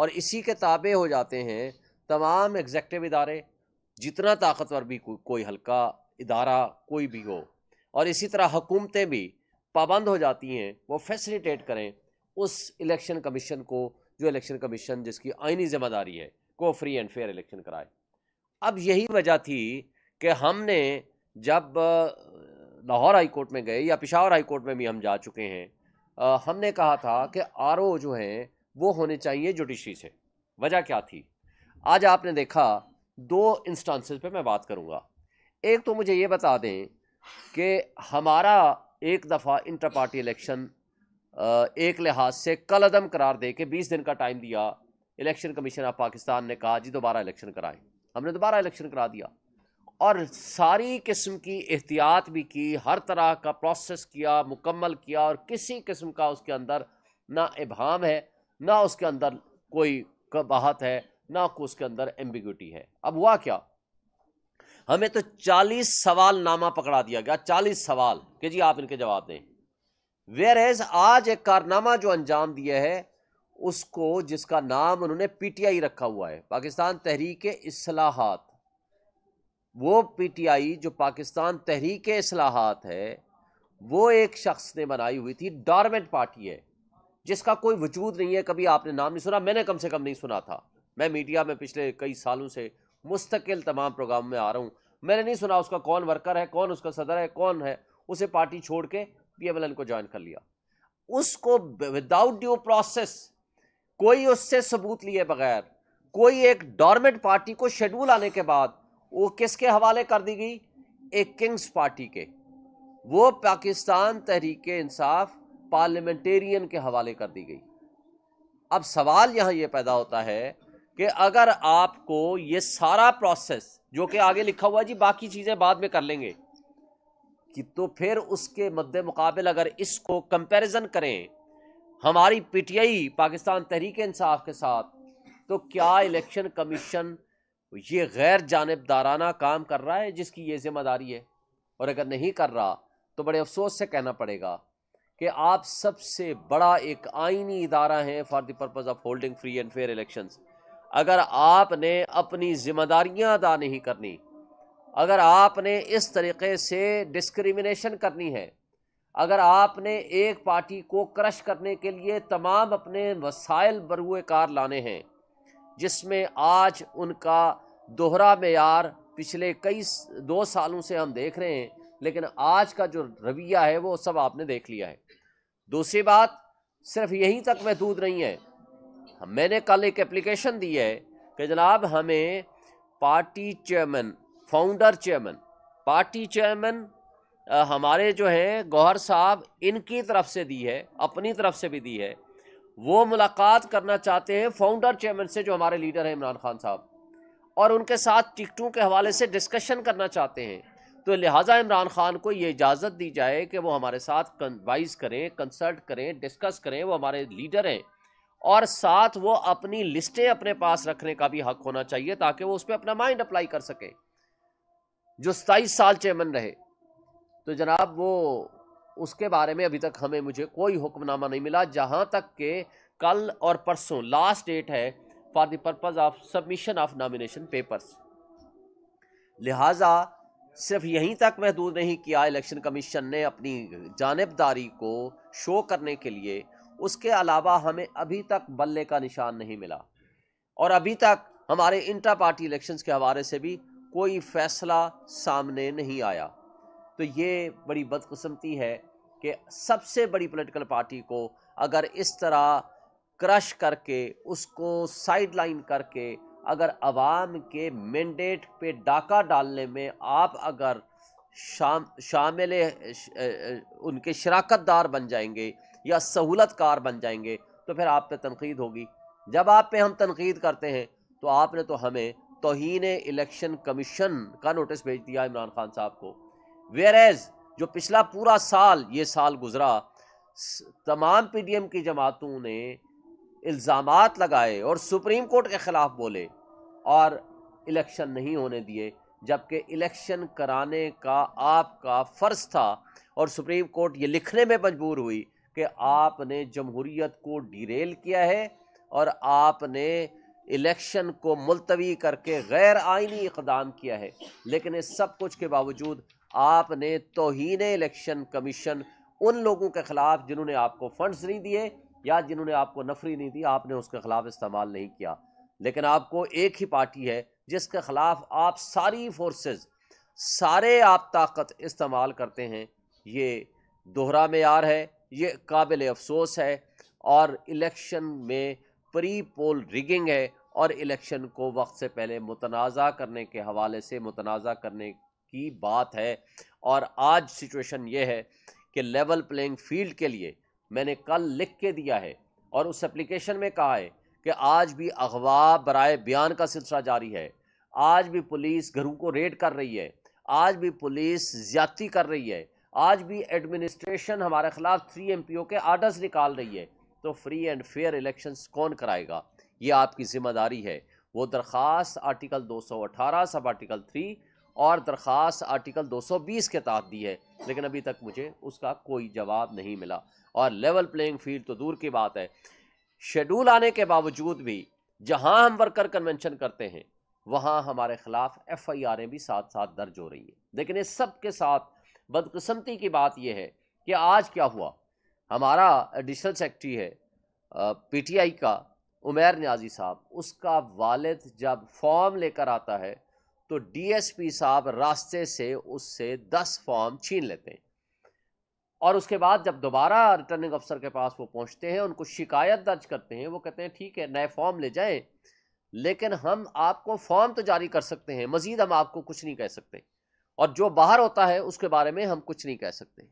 और इसी के ताबे हो जाते हैं तमाम एग्जेक्टिव इदारे जितना ताकतवर भी को, कोई हल्का इदारा कोई भी हो और इसी तरह हुकूमतें भी पाबंद हो जाती हैं वो फैसिलिटेट करें उस इलेक्शन कमीशन को जो इलेक्शन कमीशन जिसकी आइनी ज़िम्मेदारी है को फ्री एंड फेयर इलेक्शन कराए अब यही वजह थी कि हमने जब लाहौर हाई कोर्ट में गए या पिशावर हाई कोर्ट में भी हम जा चुके हैं आ, हमने कहा था कि आर जो हैं वो होने चाहिए जुडिशरी से वजह क्या थी आज आपने देखा दो इंस्टांसेस पे मैं बात करूँगा एक तो मुझे ये बता दें कि हमारा एक दफ़ा इंटर पार्टी इलेक्शन एक लिहाज से कल अदम करार दे के बीस दिन का टाइम दिया इलेक्शन कमीशन ऑफ पाकिस्तान ने कहा जी दोबारा इलेक्शन कराएं हमने दोबारा इलेक्शन करा दिया और सारी किस्म की एहतियात भी की हर तरह का प्रोसेस किया मुकम्मल किया और किसी किस्म का उसके अंदर ना इबाम है ना उसके अंदर कोई कबाहत है ना को उसके अंदर एम्बिग्यूटी है अब हुआ क्या हमें तो चालीस सवाल नामा पकड़ा दिया गया चालीस सवाल कि जी आप इनके जवाब दें वेयर एज आज एक कारनामा जो अंजाम दिया है उसको जिसका नाम उन्होंने पीटीआई रखा हुआ है पाकिस्तान तहरीक असलाहत वो पीटीआई जो पाकिस्तान तहरीक असलाहत है वो एक शख्स ने बनाई हुई थी डॉर्मेंट पार्टी है जिसका कोई वजूद नहीं है कभी आपने नाम नहीं सुना मैंने कम से कम नहीं सुना था मैं मीडिया में पिछले कई सालों से मुस्तकिल तमाम प्रोग्राम में आ रहा हूँ मैंने नहीं सुना उसका कौन वर्कर है कौन उसका सदर है कौन है उसे पार्टी छोड़ के पीएमएलएन को ज्वाइन कर लिया उसको विदाउट ड्यू प्रोसेस कोई उससे सबूत लिए बगैर कोई एक डॉर्मेंट पार्टी को शेड्यूल आने के बाद वो किसके हवाले कर दी गई एक किंग्स पार्टी के वो पाकिस्तान तहरीक इंसाफ पार्लियामेंटेरियन के हवाले कर दी गई अब सवाल यहां यह पैदा होता है कि अगर आपको ये सारा प्रोसेस जो कि आगे लिखा हुआ जी बाकी चीज़ें बाद में कर लेंगे कि तो फिर उसके मद्दे मुकाबले अगर इसको कंपैरिजन करें हमारी पीटीआई पाकिस्तान तहरीक इंसाफ के साथ तो क्या इलेक्शन कमीशन ये गैर जानबदाराना काम कर रहा है जिसकी ये जिम्मेदारी है और अगर नहीं कर रहा तो बड़े अफसोस से कहना पड़ेगा कि आप सबसे बड़ा एक आइनी इदारा है for the purpose of holding free and fair election अगर आपने अपनी जिम्मेदारियां अदा नहीं करनी अगर आपने इस तरीके से डिस्क्रिमिनेशन करनी है अगर आपने एक पार्टी को क्रश करने के लिए तमाम अपने वसाइल बरुए कार लाने हैं जिसमें आज उनका दोहरा मैार पिछले कई दो सालों से हम देख रहे हैं लेकिन आज का जो रवैया है वो सब आपने देख लिया है दूसरी बात सिर्फ यहीं तक महदूद नहीं है मैंने कल एक एप्लीकेशन दी है कि जनाब हमें party chairman founder chairman party chairman हमारे जो हैं गौहर साहब इनकी तरफ से दी है अपनी तरफ से भी दी है वो मुलाकात करना चाहते हैं फाउंडर चेयरमैन से जो हमारे लीडर हैं इमरान खान साहब और उनके साथ टिकटों के हवाले से डिस्कशन करना चाहते हैं तो लिहाजा इमरान खान को ये इजाज़त दी जाए कि वो हमारे साथ कन्वाइज करें कंसल्ट करें डिस्कस करें वो हमारे लीडर हैं और साथ वो अपनी लिस्टें अपने पास रखने का भी हक होना चाहिए ताकि वो उस पर अपना माइंड अप्लाई कर सके जो सताईस साल चेयरमैन रहे तो जनाब वो उसके बारे में अभी तक हमें मुझे कोई हुक्मनामा नहीं मिला जहाँ तक के कल और परसों लास्ट डेट है for the purpose of submission of nomination papers लिहाजा सिर्फ यहीं तक महदूद नहीं किया इलेक्शन कमीशन ने अपनी जानबदारी को शो करने के लिए उसके अलावा हमें अभी तक बल्ले का निशान नहीं मिला और अभी तक हमारे इंटर पार्टी इलेक्शंस के हवाले से भी कोई फैसला सामने नहीं आया तो ये बड़ी बदकस्मती है कि सबसे बड़ी पॉलिटिकल पार्टी को अगर इस तरह क्रश करके उसको साइड लाइन करके अगर आवाम के मैंडेट पे डाका डालने में आप अगर शाम शामिल उनके शराकत दार बन जाएंगे या सहूलत कार बन जाएंगे तो फिर आप पे तनकीद होगी जब आप पे हम तनकीद करते हैं तो आपने तो हमें तोहन इलेक्शन कमीशन का नोटिस भेज दिया इमरान खान साहब को वेयर एज जो पिछला पूरा साल ये साल गुजरा तमाम पी डी एम की जमातों ने इल्ज़ाम लगाए और सुप्रीम कोर्ट के ख़िलाफ़ बोले और इलेक्शन नहीं होने दिए जबकि इलेक्शन कराने का आपका फ़र्ज़ था और सुप्रीम कोर्ट ये लिखने में मजबूर हुई कि आपने जमहूरीत को डिरेल किया है और आपने इलेक्शन को मुलतवी करके गैर आइनी इकदाम किया है लेकिन इस सब कुछ के बावजूद आपने तोहन इलेक्शन कमीशन उन लोगों के ख़िलाफ़ जिन्होंने आपको फ़ंड्स नहीं दिए या जिन्होंने आपको नफरी नहीं दी आपने उसके खिलाफ इस्तेमाल नहीं किया लेकिन आपको एक ही पार्टी है जिसके खिलाफ आप सारी फोर्सेस सारे आप ताकत इस्तेमाल करते हैं ये दोहरा मैार है ये काबिल अफसोस है और इलेक्शन में प्री पोल रिगिंग है और इलेक्शन को वक्त से पहले मुतनाज़ा करने के हवाले से मुतनाज़ा करने की बात है और आज सिचुएशन ये है कि लेवल प्लेइंग फील्ड के लिए मैंने कल लिख के दिया है और उस एप्लीकेशन में कहा है कि आज भी अगवा बराए बयान का सिलसिला जारी है आज भी पुलिस घरों को रेड कर रही है आज भी पुलिस ज्यादती कर रही है आज भी एडमिनिस्ट्रेशन हमारे खिलाफ थ्री एम पी ओ के आर्डर्स निकाल रही है तो फ्री एंड फेयर इलेक्शन कौन कराएगा ये आपकी जिम्मेदारी है वो दरख्वास्त आर्टिकल 218 सब आर्टिकल 3 और दरख्वास्त आर्टिकल 220 के तहत दी है लेकिन अभी तक मुझे उसका कोई जवाब नहीं मिला और लेवल प्लेइंग फील्ड तो दूर की बात है शेड्यूल आने के बावजूद भी जहां हम वर्कर कन्वेंशन करते हैं वहां हमारे खिलाफ एफ आई आर भी साथ साथ दर्ज हो रही है लेकिन इस सब के साथ बदकस्मती की बात यह है कि आज क्या हुआ हमारा एडिशनल सेक्रेटरी है पी टी आई का उमेर न्याजी साहब उसका वालिद जब फॉर्म लेकर आता है तो डी एस पी साहब रास्ते से उससे दस फॉर्म छीन लेते हैं और उसके बाद जब दोबारा रिटर्निंग अफसर के पास वो पहुंचते हैं उनको शिकायत दर्ज करते हैं वो कहते हैं ठीक है नए फॉर्म ले जाएं लेकिन हम आपको फॉर्म तो जारी कर सकते हैं मज़ीद हम आपको कुछ नहीं कह सकते और जो बाहर होता है उसके बारे में हम कुछ नहीं कह सकते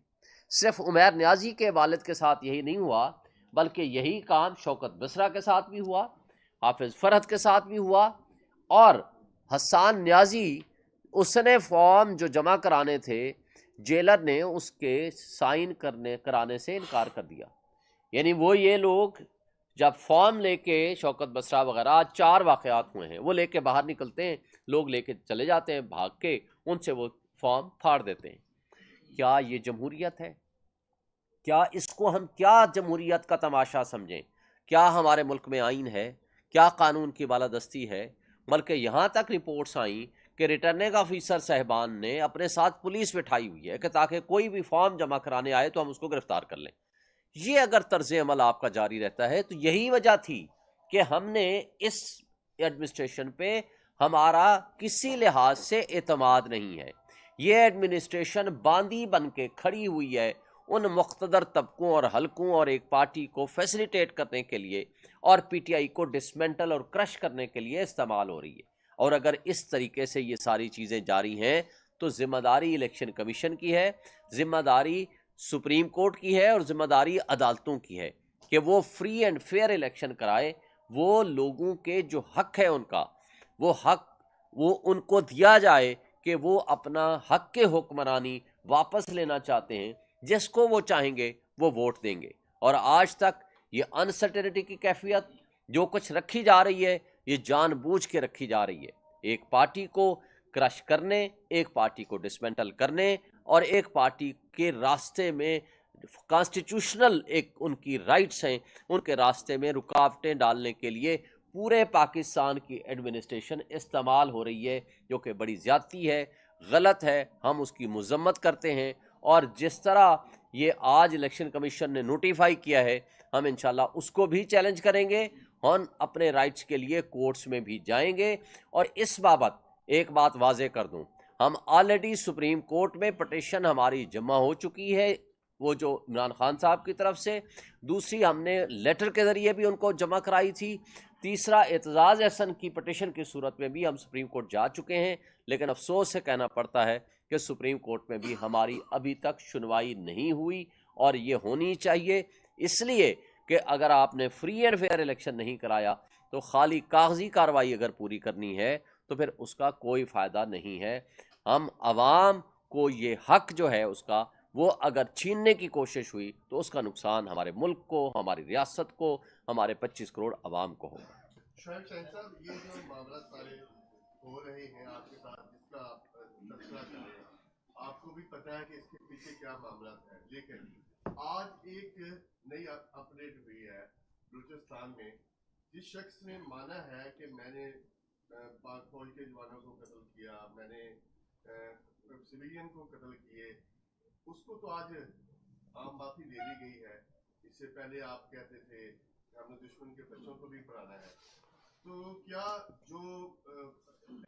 सिर्फ उमैर न्याजी के वालद के साथ यही नहीं हुआ बल्कि यही काम शौकत बसरा के साथ भी हुआ हाफिज़ फरहत के साथ भी हुआ और हसान न्याजी उसने फॉर्म जो जमा कराने थे जेलर ने उसके साइन करने कराने से इनकार कर दिया यानी वो ये लोग जब फॉर्म लेके शौकत बसरा वगैरह चार वाक़ात हुए हैं वो लेके बाहर निकलते हैं लोग लेके चले जाते हैं भाग के उनसे वो फॉर्म फाड़ देते हैं क्या ये जमहूरियत है क्या इसको हम क्या जमहूरियत का तमाशा समझें क्या हमारे मुल्क में आइन है क्या कानून की बालादस्ती है बल्कि यहाँ तक रिपोर्ट्स आई कि रिटर्निंग ऑफिसर साहबान ने अपने साथ पुलिस बिठाई हुई है कि ताकि कोई भी फॉर्म जमा कराने आए तो हम उसको गिरफ्तार कर लें ये अगर तर्ज अमल आपका जारी रहता है तो यही वजह थी कि हमने इस एडमिनिस्ट्रेशन पे हमारा किसी लिहाज से अतमाद नहीं है ये एडमिनिस्ट्रेशन बांदी बन के खड़ी हुई है उन मुख्तर तबकों और हलकों और एक पार्टी को फैसिलिटेट करने के लिए और पीटीआई को डिसमेंटल और क्रश करने के लिए इस्तेमाल हो रही है और अगर इस तरीके से ये सारी चीज़ें जारी हैं तो जिम्मेदारी इलेक्शन कमीशन की है जिम्मेदारी सुप्रीम कोर्ट की है और जिम्मेदारी अदालतों की है कि वो फ्री एंड फेयर इलेक्शन कराए वो लोगों के जो हक है उनका वो हक वो उनको दिया जाए कि वो अपना हक के हुक्मरानी वापस लेना चाहते हैं जिसको वो चाहेंगे वो वोट देंगे और आज तक ये अनसर्टेनिटी की कैफियत जो कुछ रखी जा रही है ये जानबूझ के रखी जा रही है एक पार्टी को क्रश करने एक पार्टी को डिसमेंटल करने और एक पार्टी के रास्ते में कॉन्स्टिट्यूशनल एक उनकी राइट्स हैं उनके रास्ते में रुकावटें डालने के लिए पूरे पाकिस्तान की एडमिनिस्ट्रेशन इस्तेमाल हो रही है जो कि बड़ी ज़्यादती है गलत है हम उसकी मजम्मत करते हैं और जिस तरह ये आज इलेक्शन कमीशन ने नोटिफाई किया है हम इन उसको भी चैलेंज करेंगे हम अपने राइट्स के लिए कोर्ट्स में भी जाएंगे और इस बाबत एक बात वाजे कर दूं हम ऑलरेडी सुप्रीम कोर्ट में पटिशन हमारी जमा हो चुकी है वो जो इमरान खान साहब की तरफ से दूसरी हमने लेटर के ज़रिए भी उनको जमा कराई थी तीसरा एतजाज़ एहसन की पटिशन की सूरत में भी हम सुप्रीम कोर्ट जा चुके हैं लेकिन अफसोस से कहना पड़ता है कि सुप्रीम कोर्ट में भी हमारी अभी तक सुनवाई नहीं हुई और ये होनी चाहिए इसलिए कि अगर आपने फ्री एंड फेयर इलेक्शन नहीं कराया तो खाली कागजी कार्रवाई अगर पूरी करनी है तो फिर उसका कोई फ़ायदा नहीं है हम आवाम को ये हक जो है उसका वो अगर छीनने की कोशिश हुई तो उसका नुकसान हमारे मुल्क को हमारी रियासत को हमारे 25 करोड़ आवाम को होगा हो रहे हैं आपके साथ जिसका आप आपको भी पता है कि इसके पीछे क्या मामला है लेकिन आज एक नई अपडेट हुई है बलूचिस्तान में जिस शख्स ने माना है कि मैंने पाक फौज के जवानों को कत्ल किया मैंने सिविलियन को कत्ल किए उसको तो आज आम माफी दे दी गई है इससे पहले आप कहते थे हमने दुश्मन के बच्चों को भी पढ़ाना है तो क्या जो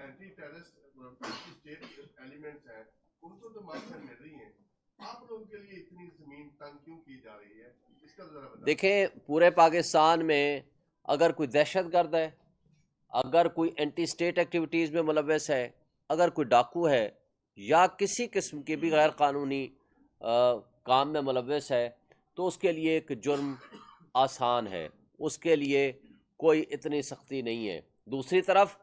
एंटी टेररिस्ट स्टेट एलिमेंट्स हैं उनको तो माफिया मिल रही हैं देखें पूरे पाकिस्तान में अगर कोई दहशत गर्द है अगर कोई एंटी स्टेट एक्टिविटीज़ में मुलवस है अगर कोई डाकू है या किसी किस्म के भी हम्म। गैर कानूनी काम में मुलवस है तो उसके लिए एक जुर्म आसान है उसके लिए कोई इतनी सख्ती नहीं है दूसरी तरफ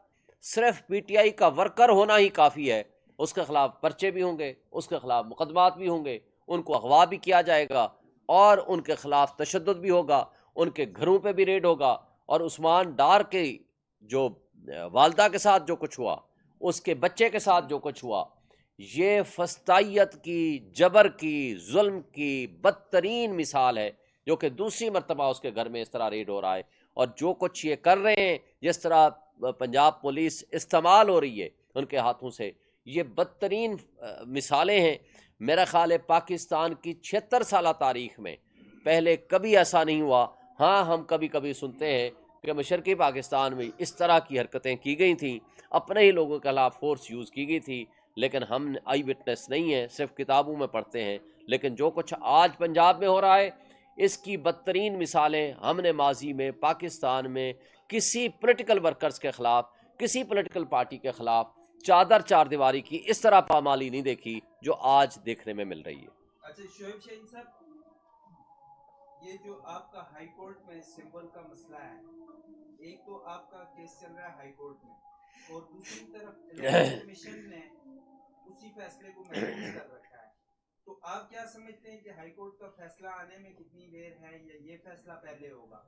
सिर्फ पीटीआई का वर्कर होना ही काफ़ी है उसके ख़िलाफ़ पर्चे भी होंगे उसके ख़िलाफ़ मुकदमात भी होंगे उनको अगवा भी किया जाएगा और उनके ख़िलाफ़ तशद भी होगा उनके घरों पर भी रेड होगा और उस्मान डार के जो वालदा के साथ जो कुछ हुआ उसके बच्चे के साथ जो कुछ हुआ ये फस्ताइत की जबर की जुल्म की बदतरीन मिसाल है जो कि दूसरी मरतबा उसके घर में इस तरह रेड हो रहा है और जो कुछ ये कर रहे हैं जिस तरह पंजाब पुलिस इस्तेमाल हो रही है उनके हाथों से ये बदतरीन मिसालें हैं मेरा ख़्याल है पाकिस्तान की छिहत्तर साल तारीख में पहले कभी ऐसा नहीं हुआ हाँ हम कभी कभी सुनते हैं कि मशरक़ी पाकिस्तान में इस तरह की हरकतें की गई थी अपने ही लोगों के खिलाफ फोर्स यूज़ की गई थी लेकिन हम आई विटनेस नहीं है सिर्फ किताबों में पढ़ते हैं लेकिन जो कुछ आज पंजाब में हो रहा है इसकी बदतरीन मिसालें हमने माजी में पाकिस्तान में किसी पोलिटिकल वर्कर्स के ख़िलाफ़ किसी पोलिटिकल पार्टी के ख़िलाफ़ चादर चार दीवारी की इस तरह पामाली नहीं देखी जो आज देखने में मिल रही है अच्छा, ये जो आपका हाई कोर्ट में सिंबल का मसला है एक तो आपका केस चल रहा है हाई कोर्ट में और दूसरी तरफ कमीशन ने उसी फैसले को महसूस कर रखा है तो आप क्या समझते हैं कि हाई कोर्ट का फैसला आने में कितनी देर है या ये फैसला पहले होगा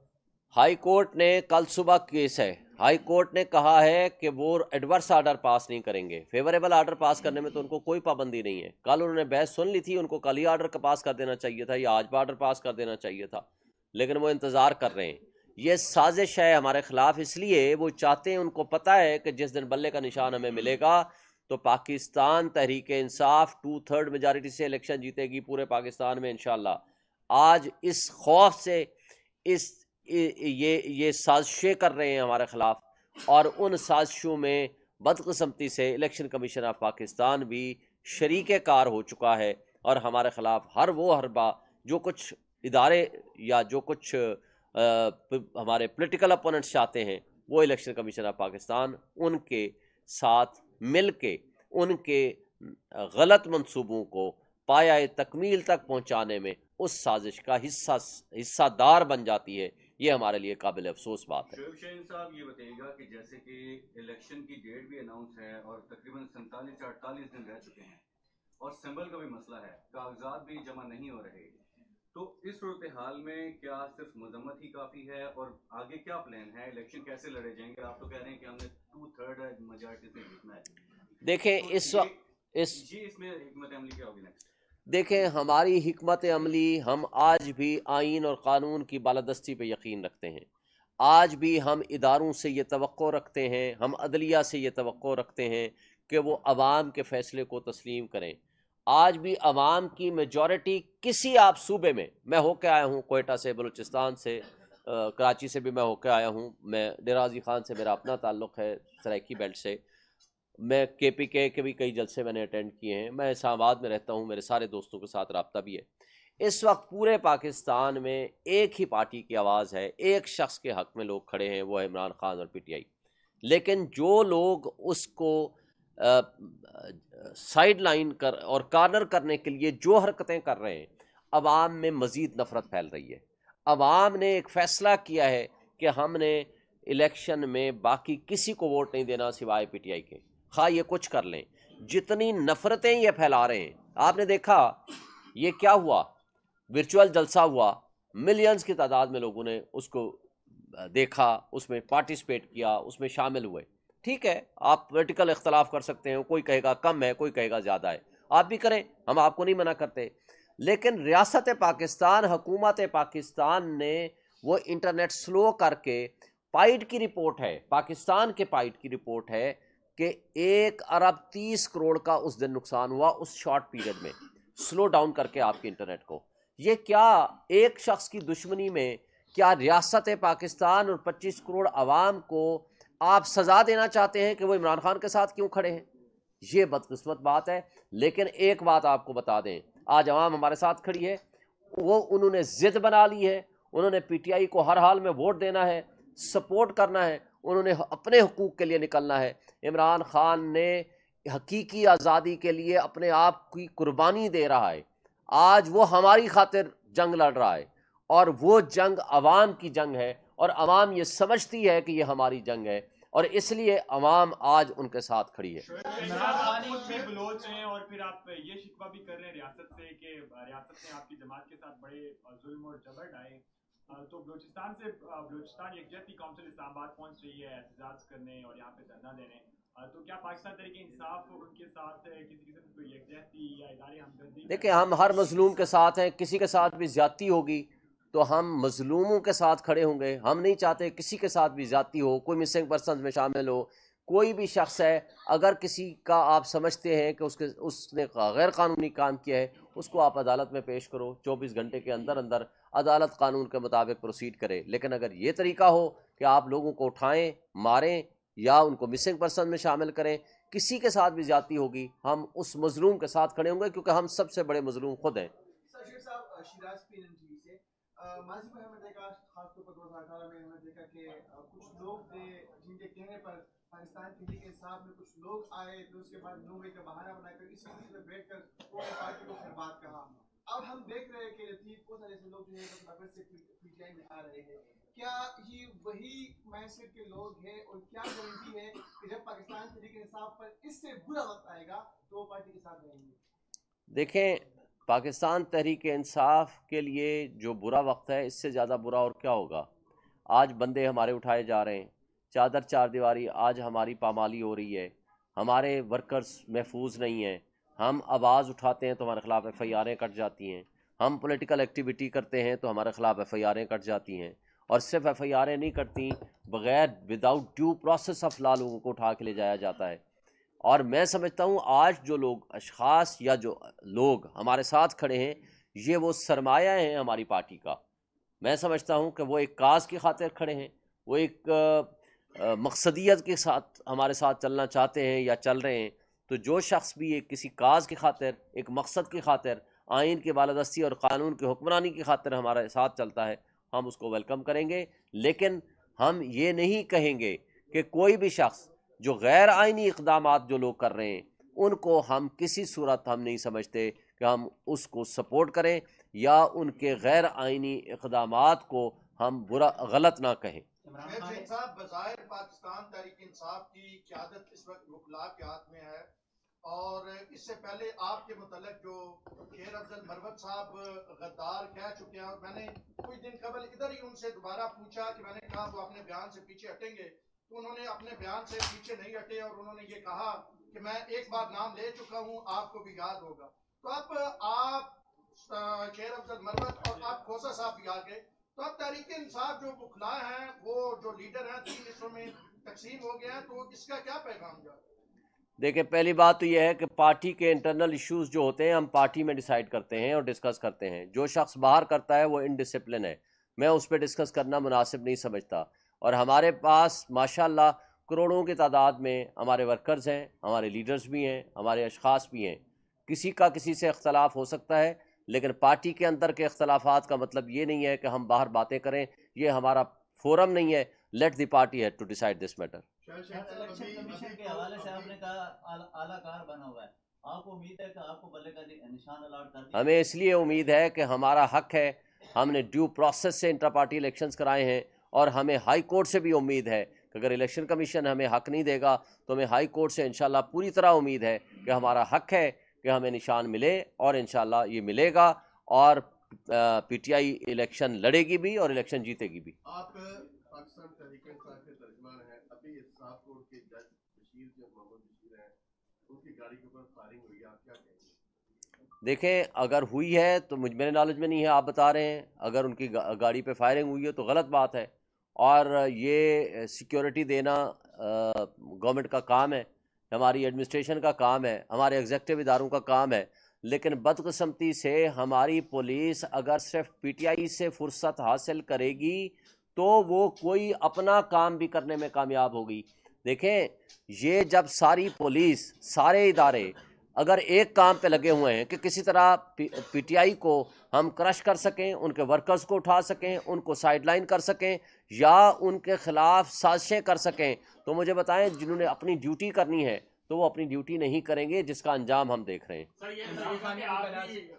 हाई कोर्ट ने कल सुबह केस है हाई कोर्ट ने कहा है कि वो एडवर्स आर्डर पास नहीं करेंगे फेवरेबल आर्डर पास करने में तो उनको कोई पाबंदी नहीं है कल उन्होंने बहस सुन ली थी उनको कल ही आर्डर पास कर देना चाहिए था या आज भी आर्डर पास कर देना चाहिए था लेकिन वो इंतज़ार कर रहे हैं ये साजिश है हमारे ख़िलाफ़ इसलिए वो चाहते हैं उनको पता है कि जिस दिन बल्ले का निशान हमें मिलेगा तो Pakistan Tehreek Insaf two third majority से इलेक्शन जीतेगी पूरे पाकिस्तान में इन आज इस खौफ से इस ये ये साजिशें कर रहे हैं हमारे ख़िलाफ़ और उन साजिशों में बदकस्मती से इलेक्शन कमीशन ऑफ पाकिस्तान भी शरीक कार हो चुका है और हमारे ख़िलाफ़ हर वो हरबा जो कुछ इदारे या जो कुछ आ, हमारे पोलिटिकल अपोनेंट्स चाहते हैं वो इलेक्शन कमीशन ऑफ पाकिस्तान उनके साथ मिल के उनके गलत मनसूबों को पाया तकमील तक पहुँचाने में उस साजिश का हिस्सा हिस्सादार बन जाती है ये हमारे लिए काबिल अफसोस बात है ये कि जैसे कि इलेक्शन की डेट भी अनाउंस है और तकरीबन सैंतालीस अड़तालीस दिन रह चुके हैं और सिंबल का भी मसला है कागजात भी जमा नहीं हो रहे तो इस सूरत हाल में क्या सिर्फ मजम्मत ही काफ़ी है और आगे क्या प्लान है इलेक्शन कैसे लड़े जाएंगे आप तो कह रहे हैं कि हमने टू थर्ड मेजोरिटी से जीतना है देखें तो इस वक्त इस ये इसमें क्या होगी नेक्स्ट देखें हमारी हमत अमली हम आज भी आइन और क़ानून की बालादस्ती पर यकीन रखते हैं आज भी हम इदारों से ये तो रखते हैं हम अदलिया से ये तो रखते हैं कि वो आवाम के फ़ैसले को तस्लीम करें आज भी आवाम की मेजॉरिटी किसी आप सूबे में मैं होके आया हूँ कोयटा से बलूचिस्तान से आ, कराची से भी मैं होके आया हूँ मैं डेराजी खान से मेरा अपना ताल्लुक़ है सराकी बेल्ट से मैं के पी के के भी कई जलसे मैंने अटेंड किए हैं मैं इस्लामाबाद में रहता हूँ मेरे सारे दोस्तों के साथ रबता भी है इस वक्त पूरे पाकिस्तान में एक ही पार्टी की आवाज़ है एक शख्स के हक़ में लोग खड़े हैं वो है इमरान खान और पी टी आई लेकिन जो लोग उसको साइड लाइन कर और कार्नर करने के लिए जो हरकतें कर रहे हैं अवाम में मज़ीद नफ़रत फैल रही है अवाम ने एक फ़ैसला किया है कि हमने इलेक्शन में बाकी किसी को वोट नहीं देना सिवाय पी टी आई के खा ये कुछ कर लें जितनी नफ़रतें ये फैला रहे हैं आपने देखा ये क्या हुआ वर्चुअल जलसा हुआ मिलियंस की तादाद में लोगों ने उसको देखा उसमें पार्टिसिपेट किया उसमें शामिल हुए ठीक है आप पोलिटिकल इख्तलाफ कर सकते हैं कोई कहेगा कम है कोई कहेगा ज़्यादा है आप भी करें हम आपको नहीं मना करते लेकिन रियासत पाकिस्तान हकूमत पाकिस्तान ने वो इंटरनेट स्लो करके पाइट की रिपोर्ट है पाकिस्तान के पाइट की रिपोर्ट है कि एक अरब तीस करोड़ का उस दिन नुकसान हुआ उस शॉर्ट पीरियड में स्लो डाउन करके आपके इंटरनेट को ये क्या एक शख्स की दुश्मनी में क्या रियासत पाकिस्तान और 25 करोड़ आवाम को आप सज़ा देना चाहते हैं कि वो इमरान खान के साथ क्यों खड़े हैं ये बदकस्मत बात है लेकिन एक बात आपको बता दें आज आवाम हमारे साथ खड़ी है वो उन्होंने ज़िद बना ली है उन्होंने पीटीआई को हर हाल में वोट देना है सपोर्ट करना है उन्होंने अपने हकूक़ के लिए निकलना है इमरान खान ने हकीकी आज़ादी के लिए अपने आप की कुर्बानी दे रहा है आज वो हमारी खातिर जंग लड़ रहा है और वो जंग अवाम की जंग है और अवाम ये समझती है कि ये हमारी जंग है और इसलिए अवाम आज उनके साथ खड़ी है और फिर आप ये शिकवा भी कर रहे हैं रियासत से कि रियासत ने आपकी जमात के साथ बड़े जुल्म और जबर डाए तो बलूचिस्तान से बलूचिस्तान यकजहती काउंसिल इस्लामाबाद पहुंच रही है एहतजाज करने और यहाँ पे धरना देने तो क्या पाकिस्तान तरीके इंसाफ उनके साथ किसी किस्म की यकजहती या इदारे हमदर्दी देखिए हम हर मजलूम के साथ हैं किसी के साथ भी ज्यादा होगी तो हम मजलूमों के साथ खड़े होंगे हम नहीं चाहते किसी के साथ भी ज्यादा हो कोई मिसिंग पर्सन में शामिल हो कोई भी शख्स है अगर किसी का आप समझते हैं कि उसके उसने गैर कानूनी काम किया है उसको आप अदालत में पेश करो चौबीस घंटे के अंदर अंदर अदालत कानून के मुताबिक प्रोसीड करे लेकिन अगर ये तरीका हो कि आप लोगों को उठाएं मारें या उनको मिसिंग पर्सन में शामिल करें किसी के साथ भी ज्यादा होगी हम उस मजलूम के साथ खड़े होंगे क्योंकि हम सबसे बड़े मजलूम खुद हैं कुछ लोग पाकिस्तान के हिसाब में कुछ लोग आए फिर उसके बाद का बहाना बनाकर इसी में बैठ कर उन्होंने पार्टी को कहा अब हम देख रहे हैं कि लतीफ को सारे लोग जो है से पीटीआई में आ रहे हैं क्या ये वही मैसेज के लोग हैं और क्या गारंटी है कि जब पाकिस्तान तरीके पर इससे बुरा वक्त आएगा तो पार्टी के साथ रहेंगे देखें पाकिस्तान तहरीक इंसाफ के लिए जो बुरा वक्त है इससे ज़्यादा बुरा और क्या होगा आज बंदे हमारे उठाए जा रहे हैं चादर चार दीवारी आज हमारी पामाली हो रही है हमारे वर्कर्स महफूज नहीं हैं हम आवाज़ उठाते हैं तो हमारे ख़िलाफ़ एफ़ आई आरें कट जाती हैं हम पॉलिटिकल एक्टिविटी करते हैं तो हमारे ख़िलाफ़ एफ़ आई आरें कट जाती हैं और सिर्फ एफ़ आई आरें नहीं कटती बगैर without due process of law लोगों को उठा के ले जाया जाता है और मैं समझता हूँ आज जो लोग अशास या जो लोग हमारे साथ खड़े हैं ये वो सरमाया हैं हमारी पार्टी का मैं समझता हूँ कि वो एक काज की खातिर खड़े हैं वो एक मकसदियत के साथ हमारे साथ चलना चाहते हैं या चल रहे हैं तो जो शख्स भी एक किसी काज की खातिर एक मकसद की खातिर आइन के बालादस्ती और क़ानून के हुक्मरानी की खातिर हमारे साथ चलता है हम उसको वेलकम करेंगे लेकिन हम ये नहीं कहेंगे कि कोई भी शख्स जो गैर आइनी इकदाम जो लोग कर रहे हैं उनको हम किसी सूरत हम नहीं समझते कि हम उसको सपोर्ट करें या उनके गैर आइनी इकदाम को हम बुरा गलत ना कहें बाहर पाकिस्तान तहरीक इंसाफ की क्यादत इस वक्त मुखला के हाथ में है और इससे पहले आपके मतलब जो शेर अफजल मरवत साहब गद्दार कह चुके हैं और मैंने कुछ दिन कबल इधर ही उनसे दोबारा पूछा कि मैंने कहा वो अपने बयान से पीछे हटेंगे तो उन्होंने अपने बयान से पीछे नहीं हटे और उन्होंने ये कहा कि मैं एक बार नाम ले चुका हूँ आपको भी याद होगा तो अब आप शेर अफजल मरवत और आप खोसा साहब भी आ गए तो अब तहरीक इंसाफ जो बुखला है वो जो लीडर है तीन हिस्सों में तकसीम हो गया है तो इसका क्या पैगाम जा देखिए पहली बात तो यह है कि पार्टी के इंटरनल इश्यूज जो होते हैं हम पार्टी में डिसाइड करते हैं और डिस्कस करते हैं जो शख्स बाहर करता है वो इनडिसिप्लिन है मैं उस पर डिस्कस करना मुनासिब नहीं समझता और हमारे पास माशाल्लाह करोड़ों की तादाद में हमारे वर्कर्स हैं हमारे लीडर्स भी हैं हमारे अशखास भी हैं किसी का किसी से अख्तलाफ हो सकता है लेकिन पार्टी के अंदर के अख्तलाफात का मतलब ये नहीं है कि हम बाहर बातें करें ये हमारा फोरम नहीं है लेट द पार्टी है टू डिसाइड दिस मैटर हमें इसलिए उम्मीद है कि हमारा हक है हमने ड्यू प्रोसेस से इंटर पार्टी इलेक्शंस कराए हैं और हमें हाई कोर्ट से भी उम्मीद है कि अगर इलेक्शन कमीशन हमें हक नहीं देगा तो हमें हाई कोर्ट से इंशाल्लाह पूरी तरह उम्मीद है कि हमारा हक है कि हमें निशान मिले और इन ये मिलेगा और पीटीआई इलेक्शन लड़ेगी भी और इलेक्शन जीतेगी भी आप पाकिस्तान के तर्जमान हैं अभी कोर्ट के जज बशीर जो मोहम्मद बशीर हैं उनकी गाड़ी के ऊपर फायरिंग हुई आप क्या कहेंगे देखें अगर हुई है तो मुझ मेरे नॉलेज में नहीं है आप बता रहे हैं अगर उनकी गाड़ी पे फायरिंग हुई है तो गलत बात है और ये सिक्योरिटी देना गवर्नमेंट का काम है हमारी एडमिनिस्ट्रेशन का काम है हमारे एग्जेक्टिव इदारों का काम है लेकिन बदकस्मती से हमारी पुलिस अगर सिर्फ पीटीआई से फुर्सत हासिल करेगी तो वो कोई अपना काम भी करने में कामयाब होगी देखें ये जब सारी पुलिस सारे इदारे अगर एक काम पे लगे हुए हैं कि किसी तरह पीटीआई को हम क्रश कर सकें उनके वर्कर्स को उठा सकें उनको साइडलाइन कर सकें या उनके खिलाफ साजिशें कर सकें तो मुझे बताएं जिन्होंने अपनी ड्यूटी करनी है तो वो अपनी ड्यूटी नहीं करेंगे जिसका अंजाम हम देख रहे हैं सर ये टिकट से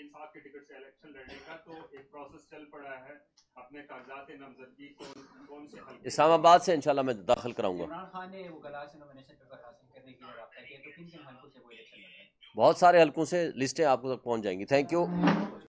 इलेक्शन लड़ने का तो एक प्रोसेस चल पड़ा है अपने कागजात नामजदगी कौन से इस्लामाबाद से इंशाल्लाह मैं दाखिल कराऊंगा तो बहुत सारे हल्कों से लिस्टें आपको तक पहुंच जाएंगी थैंक यू